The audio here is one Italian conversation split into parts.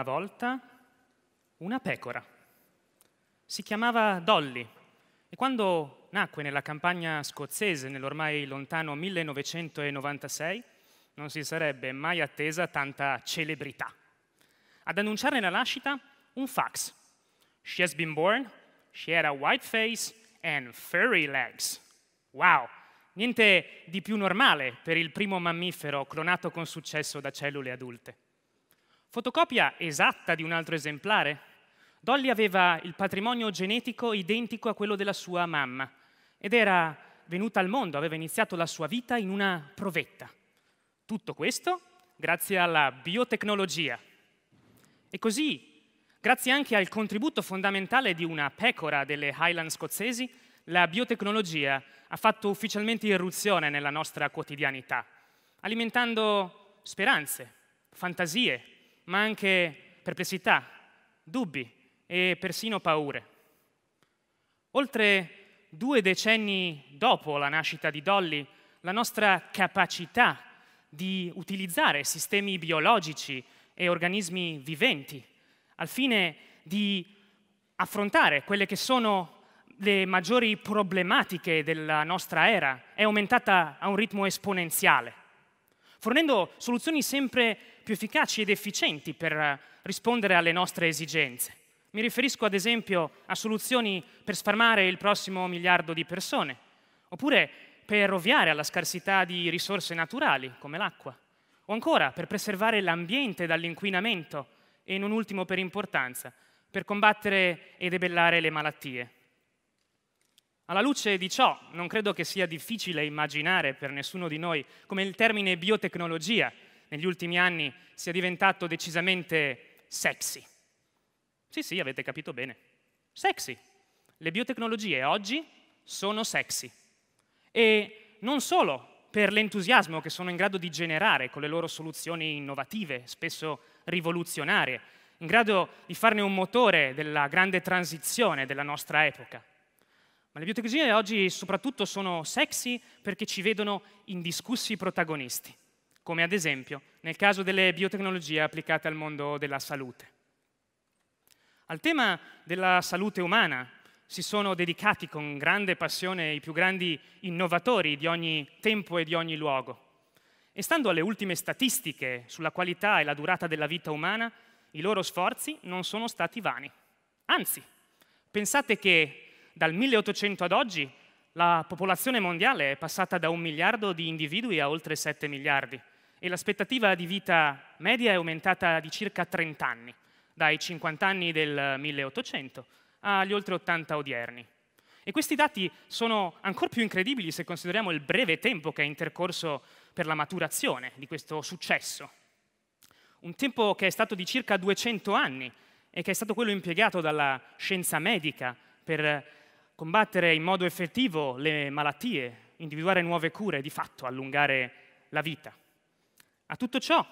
una volta una pecora. Si chiamava Dolly e quando nacque nella campagna scozzese nell'ormai lontano 1996 non si sarebbe mai attesa tanta celebrità. Ad annunciare la nascita un fax. She has been born, she had a white face and furry legs. Wow! Niente di più normale per il primo mammifero clonato con successo da cellule adulte. Fotocopia esatta di un altro esemplare. Dolly aveva il patrimonio genetico identico a quello della sua mamma ed era venuta al mondo, aveva iniziato la sua vita in una provetta. Tutto questo grazie alla biotecnologia. E così, grazie anche al contributo fondamentale di una pecora delle Highland scozzesi, la biotecnologia ha fatto ufficialmente irruzione nella nostra quotidianità, alimentando speranze, fantasie, ma anche perplessità, dubbi e persino paure. Oltre due decenni dopo la nascita di Dolly, la nostra capacità di utilizzare sistemi biologici e organismi viventi al fine di affrontare quelle che sono le maggiori problematiche della nostra era è aumentata a un ritmo esponenziale fornendo soluzioni sempre più efficaci ed efficienti per rispondere alle nostre esigenze. Mi riferisco ad esempio a soluzioni per sfarmare il prossimo miliardo di persone, oppure per ovviare alla scarsità di risorse naturali come l'acqua, o ancora per preservare l'ambiente dall'inquinamento e non ultimo per importanza, per combattere e debellare le malattie. Alla luce di ciò, non credo che sia difficile immaginare per nessuno di noi come il termine biotecnologia negli ultimi anni sia diventato decisamente sexy. Sì, sì, avete capito bene. Sexy. Le biotecnologie oggi sono sexy. E non solo per l'entusiasmo che sono in grado di generare con le loro soluzioni innovative, spesso rivoluzionarie, in grado di farne un motore della grande transizione della nostra epoca, ma le biotecnologie oggi soprattutto sono sexy perché ci vedono indiscussi protagonisti, come ad esempio nel caso delle biotecnologie applicate al mondo della salute. Al tema della salute umana si sono dedicati con grande passione i più grandi innovatori di ogni tempo e di ogni luogo. E stando alle ultime statistiche sulla qualità e la durata della vita umana, i loro sforzi non sono stati vani. Anzi, pensate che dal 1800 ad oggi la popolazione mondiale è passata da un miliardo di individui a oltre 7 miliardi e l'aspettativa di vita media è aumentata di circa 30 anni, dai 50 anni del 1800 agli oltre 80 odierni. E questi dati sono ancora più incredibili se consideriamo il breve tempo che è intercorso per la maturazione di questo successo. Un tempo che è stato di circa 200 anni e che è stato quello impiegato dalla scienza medica per combattere in modo effettivo le malattie, individuare nuove cure e di fatto allungare la vita. A tutto ciò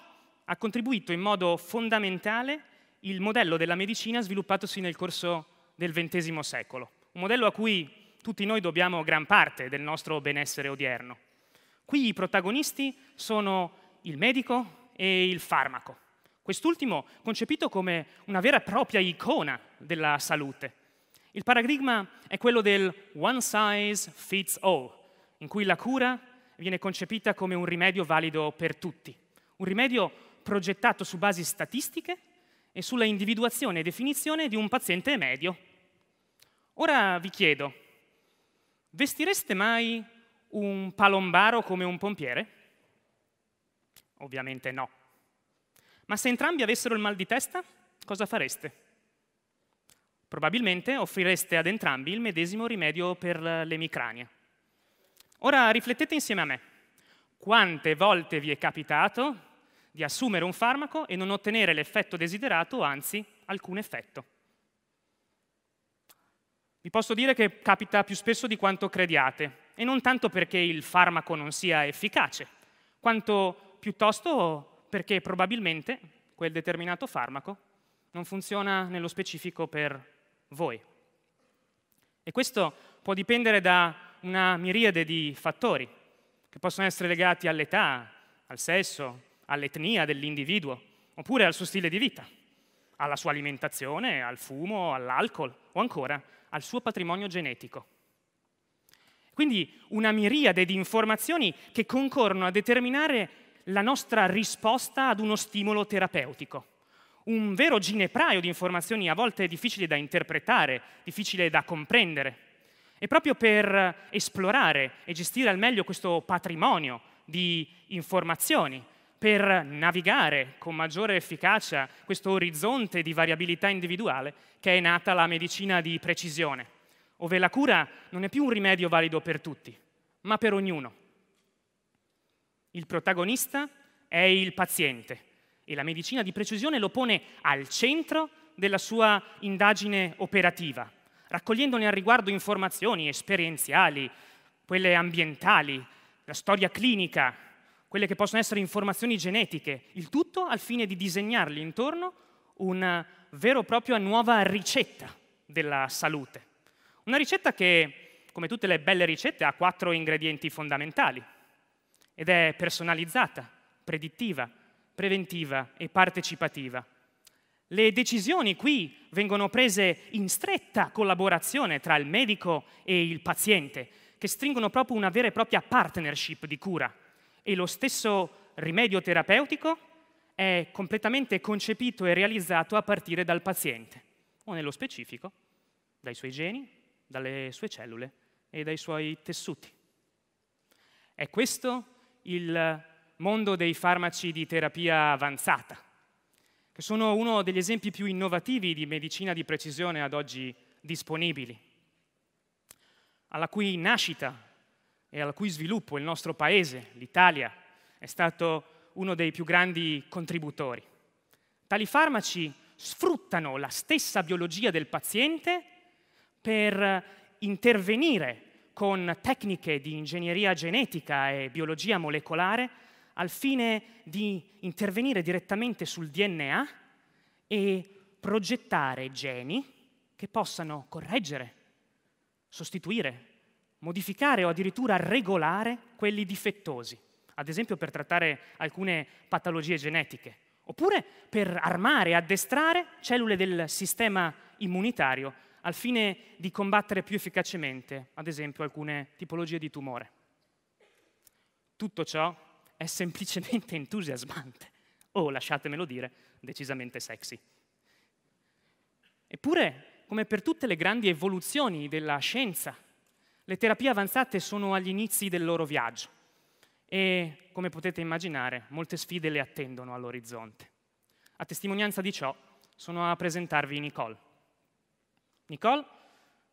ha contribuito in modo fondamentale il modello della medicina sviluppatosi nel corso del XX secolo, un modello a cui tutti noi dobbiamo gran parte del nostro benessere odierno. Qui i protagonisti sono il medico e il farmaco, quest'ultimo concepito come una vera e propria icona della salute, il paradigma è quello del one size fits all, in cui la cura viene concepita come un rimedio valido per tutti, un rimedio progettato su basi statistiche e sulla individuazione e definizione di un paziente medio. Ora vi chiedo, vestireste mai un palombaro come un pompiere? Ovviamente no. Ma se entrambi avessero il mal di testa, cosa fareste? Probabilmente offrireste ad entrambi il medesimo rimedio per l'emicrania. Ora riflettete insieme a me. Quante volte vi è capitato di assumere un farmaco e non ottenere l'effetto desiderato, anzi alcun effetto? Vi posso dire che capita più spesso di quanto crediate, e non tanto perché il farmaco non sia efficace, quanto piuttosto perché probabilmente quel determinato farmaco non funziona nello specifico per voi. E questo può dipendere da una miriade di fattori che possono essere legati all'età, al sesso, all'etnia dell'individuo, oppure al suo stile di vita, alla sua alimentazione, al fumo, all'alcol o ancora al suo patrimonio genetico. Quindi una miriade di informazioni che concorrono a determinare la nostra risposta ad uno stimolo terapeutico un vero ginepraio di informazioni a volte difficili da interpretare, difficili da comprendere. E proprio per esplorare e gestire al meglio questo patrimonio di informazioni, per navigare con maggiore efficacia questo orizzonte di variabilità individuale che è nata la medicina di precisione, dove la cura non è più un rimedio valido per tutti, ma per ognuno. Il protagonista è il paziente, e la medicina di precisione lo pone al centro della sua indagine operativa, raccogliendone al riguardo informazioni esperienziali, quelle ambientali, la storia clinica, quelle che possono essere informazioni genetiche, il tutto al fine di disegnargli intorno una vera e propria nuova ricetta della salute. Una ricetta che, come tutte le belle ricette, ha quattro ingredienti fondamentali ed è personalizzata, predittiva, preventiva e partecipativa. Le decisioni qui vengono prese in stretta collaborazione tra il medico e il paziente, che stringono proprio una vera e propria partnership di cura. E lo stesso rimedio terapeutico è completamente concepito e realizzato a partire dal paziente, o nello specifico, dai suoi geni, dalle sue cellule e dai suoi tessuti. È questo il mondo dei farmaci di terapia avanzata, che sono uno degli esempi più innovativi di medicina di precisione ad oggi disponibili, alla cui nascita e al cui sviluppo il nostro paese, l'Italia, è stato uno dei più grandi contributori. Tali farmaci sfruttano la stessa biologia del paziente per intervenire con tecniche di ingegneria genetica e biologia molecolare al fine di intervenire direttamente sul DNA e progettare geni che possano correggere, sostituire, modificare o addirittura regolare quelli difettosi, ad esempio per trattare alcune patologie genetiche, oppure per armare e addestrare cellule del sistema immunitario al fine di combattere più efficacemente, ad esempio, alcune tipologie di tumore. Tutto ciò è semplicemente entusiasmante o, oh, lasciatemelo dire, decisamente sexy. Eppure, come per tutte le grandi evoluzioni della scienza, le terapie avanzate sono agli inizi del loro viaggio e, come potete immaginare, molte sfide le attendono all'orizzonte. A testimonianza di ciò sono a presentarvi Nicole. Nicole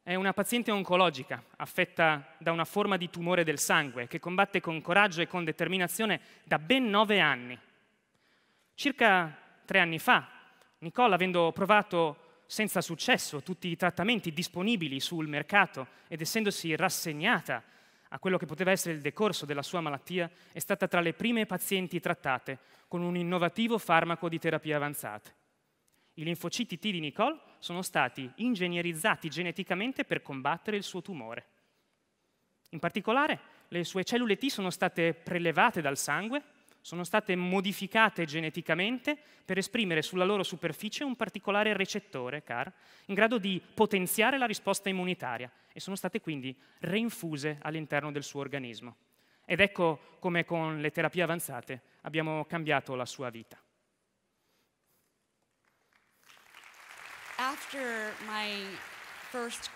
è una paziente oncologica affetta da una forma di tumore del sangue che combatte con coraggio e con determinazione da ben nove anni. Circa tre anni fa, Nicole, avendo provato senza successo tutti i trattamenti disponibili sul mercato ed essendosi rassegnata a quello che poteva essere il decorso della sua malattia, è stata tra le prime pazienti trattate con un innovativo farmaco di terapia avanzata. I linfociti T di Nicole sono stati ingegnerizzati geneticamente per combattere il suo tumore. In particolare, le sue cellule T sono state prelevate dal sangue, sono state modificate geneticamente per esprimere sulla loro superficie un particolare recettore, CAR, in grado di potenziare la risposta immunitaria e sono state quindi reinfuse all'interno del suo organismo. Ed ecco come con le terapie avanzate abbiamo cambiato la sua vita. after my first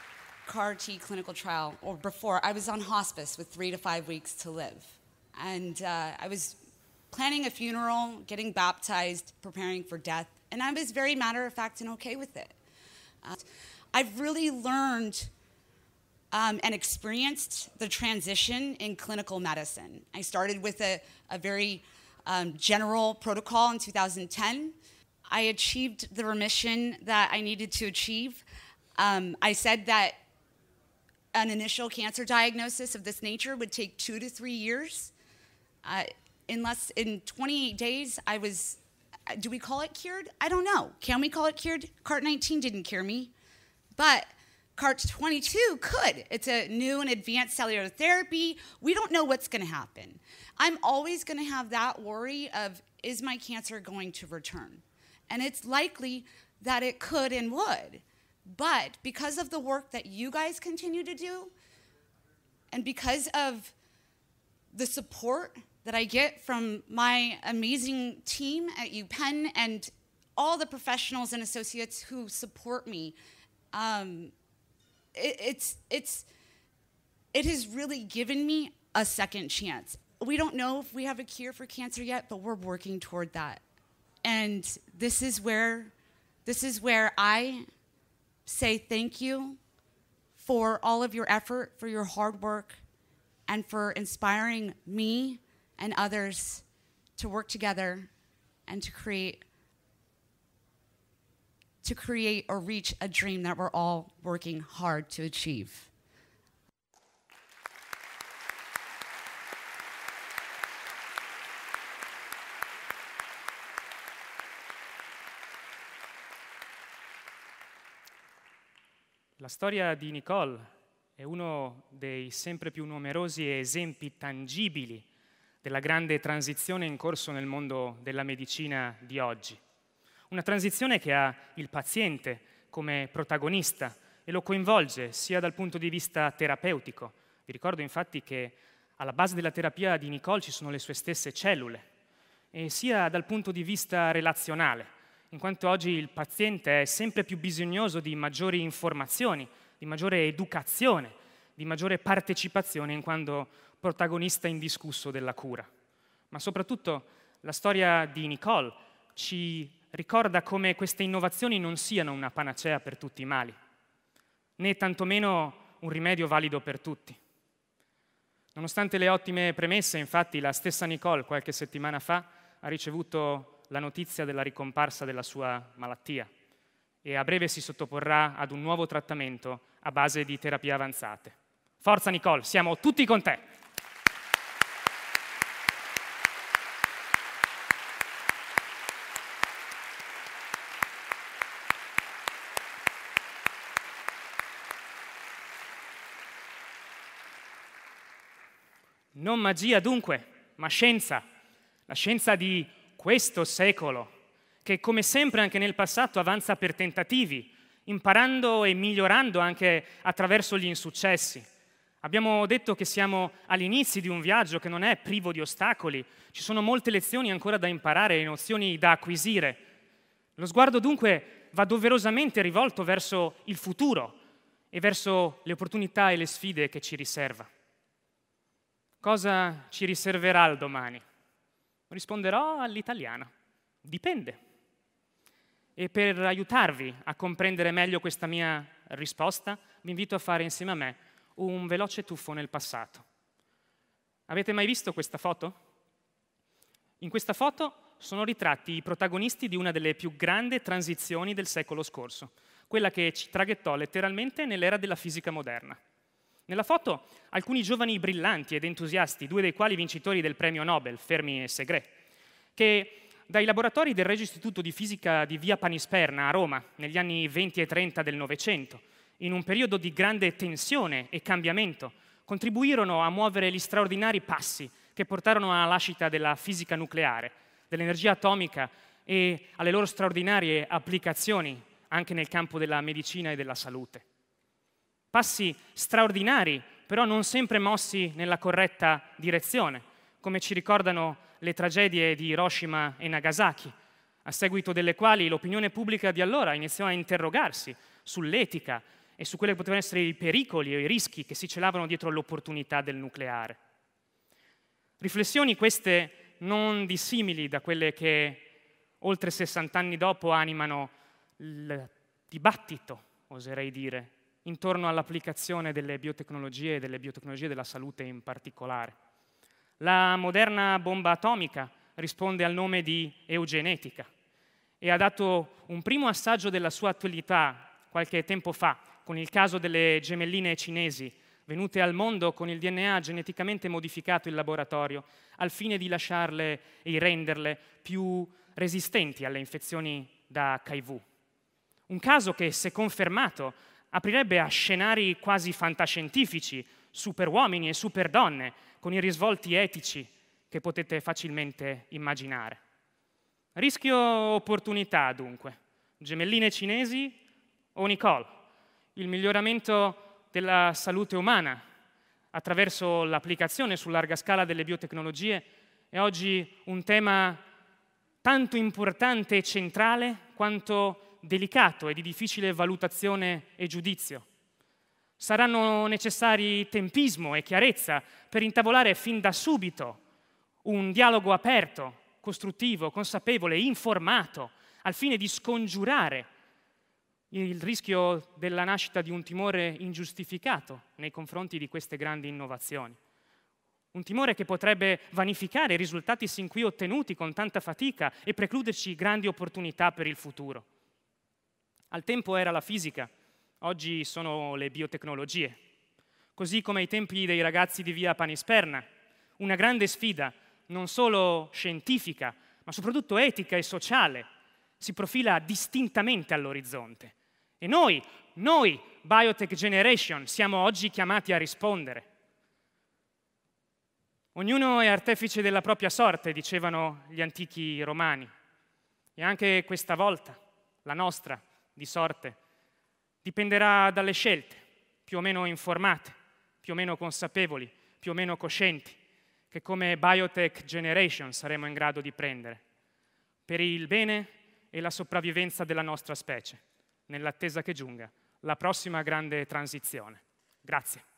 CAR T clinical trial, or before, I was on hospice with three to five weeks to live. And uh, I was planning a funeral, getting baptized, preparing for death, and I was very matter of fact and okay with it. Uh, I've really learned um, and experienced the transition in clinical medicine. I started with a, a very um, general protocol in 2010 I achieved the remission that I needed to achieve. Um, I said that an initial cancer diagnosis of this nature would take two to three years. Uh, in less in 28 days, I was. Uh, do we call it cured? I don't know. Can we call it cured? CART 19 didn't cure me, but CART 22 could. It's a new and advanced cellular therapy. We don't know what's going to happen. I'm always going to have that worry of is my cancer going to return? and it's likely that it could and would. But because of the work that you guys continue to do, and because of the support that I get from my amazing team at UPenn and all the professionals and associates who support me, um, it, it's it's it has really given me a second chance. We don't know if we have a cure for cancer yet, but we're working toward that. And this is where this is where I say thank you for all of your effort, for your hard work, and for inspiring me and others to work together and to create to create or reach a dream that we're all working hard to achieve. La storia di Nicole è uno dei sempre più numerosi esempi tangibili della grande transizione in corso nel mondo della medicina di oggi. Una transizione che ha il paziente come protagonista e lo coinvolge sia dal punto di vista terapeutico. Vi ricordo infatti che alla base della terapia di Nicole ci sono le sue stesse cellule, e sia dal punto di vista relazionale in quanto oggi il paziente è sempre più bisognoso di maggiori informazioni, di maggiore educazione, di maggiore partecipazione in quanto protagonista indiscusso della cura. Ma soprattutto la storia di Nicole ci ricorda come queste innovazioni non siano una panacea per tutti i mali, né tantomeno un rimedio valido per tutti. Nonostante le ottime premesse, infatti, la stessa Nicole qualche settimana fa ha ricevuto la notizia della ricomparsa della sua malattia e a breve si sottoporrà ad un nuovo trattamento a base di terapie avanzate. Forza Nicole, siamo tutti con te! Non magia dunque, ma scienza, la scienza di questo secolo, che come sempre anche nel passato avanza per tentativi, imparando e migliorando anche attraverso gli insuccessi. Abbiamo detto che siamo all'inizio di un viaggio che non è privo di ostacoli, ci sono molte lezioni ancora da imparare e nozioni da acquisire. Lo sguardo dunque va doverosamente rivolto verso il futuro e verso le opportunità e le sfide che ci riserva. Cosa ci riserverà il domani? Risponderò all'italiana. Dipende. E per aiutarvi a comprendere meglio questa mia risposta, vi invito a fare insieme a me un veloce tuffo nel passato. Avete mai visto questa foto? In questa foto sono ritratti i protagonisti di una delle più grandi transizioni del secolo scorso, quella che ci traghettò letteralmente nell'era della fisica moderna. Nella foto alcuni giovani brillanti ed entusiasti, due dei quali vincitori del premio Nobel, Fermi e Segret, che dai laboratori del Regio Istituto di Fisica di Via Panisperna a Roma negli anni 20 e 30 del Novecento, in un periodo di grande tensione e cambiamento, contribuirono a muovere gli straordinari passi che portarono alla nascita della fisica nucleare, dell'energia atomica e alle loro straordinarie applicazioni anche nel campo della medicina e della salute passi straordinari, però non sempre mossi nella corretta direzione, come ci ricordano le tragedie di Hiroshima e Nagasaki, a seguito delle quali l'opinione pubblica di allora iniziò a interrogarsi sull'etica e su quelli che potevano essere i pericoli o i rischi che si celavano dietro l'opportunità del nucleare. Riflessioni queste non dissimili da quelle che oltre 60 anni dopo animano il dibattito, oserei dire, intorno all'applicazione delle biotecnologie e delle biotecnologie della salute in particolare. La moderna bomba atomica risponde al nome di eugenetica e ha dato un primo assaggio della sua attualità qualche tempo fa con il caso delle gemelline cinesi venute al mondo con il DNA geneticamente modificato in laboratorio al fine di lasciarle e renderle più resistenti alle infezioni da HIV. Un caso che, se confermato, aprirebbe a scenari quasi fantascientifici, super uomini e super donne, con i risvolti etici che potete facilmente immaginare. Rischio opportunità, dunque. Gemelline cinesi o Nicole? Il miglioramento della salute umana attraverso l'applicazione su larga scala delle biotecnologie è oggi un tema tanto importante e centrale quanto delicato e di difficile valutazione e giudizio. Saranno necessari tempismo e chiarezza per intavolare fin da subito un dialogo aperto, costruttivo, consapevole, informato, al fine di scongiurare il rischio della nascita di un timore ingiustificato nei confronti di queste grandi innovazioni. Un timore che potrebbe vanificare i risultati sin qui ottenuti con tanta fatica e precluderci grandi opportunità per il futuro. Al tempo era la fisica, oggi sono le biotecnologie. Così come ai tempi dei ragazzi di via Panisperna, una grande sfida, non solo scientifica, ma soprattutto etica e sociale, si profila distintamente all'orizzonte. E noi, noi, Biotech Generation, siamo oggi chiamati a rispondere. Ognuno è artefice della propria sorte, dicevano gli antichi romani. E anche questa volta, la nostra, di sorte, dipenderà dalle scelte, più o meno informate, più o meno consapevoli, più o meno coscienti, che come biotech generation saremo in grado di prendere, per il bene e la sopravvivenza della nostra specie, nell'attesa che giunga la prossima grande transizione. Grazie.